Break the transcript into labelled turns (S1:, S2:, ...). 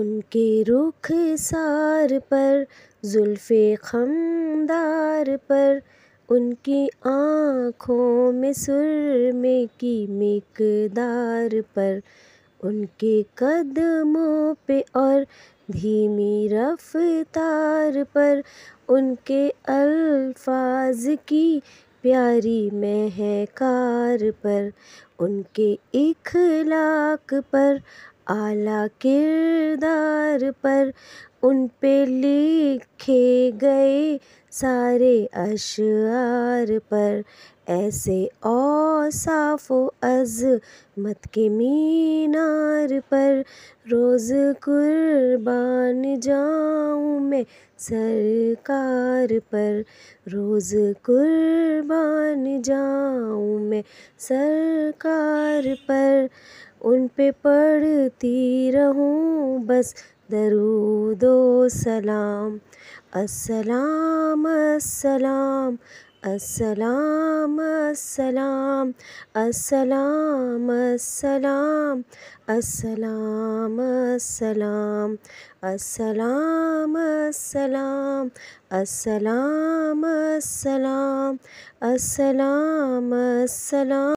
S1: उनके रुख सार पर जुल्फ़े खमदार पर उनकी आँखों में सुरमे की मकदार पर उनके कदमों पे और धीमी रफ्तार पर उनके अल्फाज की प्यारी महकार पर उनके इखलाक पर आला किरदार पर उन पे लिखे गए सारे अशार पर ऐसे अज मत के मीनार पर रोज़ कुर्बान जाऊँ मैं सरकार पर रोज़ कुर्बान जाऊँ में सरकार पर उन पे पढ़ती रहूँ बस दरूदो सलाम अस्सलाम अस्सलाम अस्सलाम अस्सलाम अस्सलाम अस्सलाम अस्सलाम अस्सलाम अस्सलाम अस्सलाम अस्सलाम अस्सलाम अस्सलाम अस्सलाम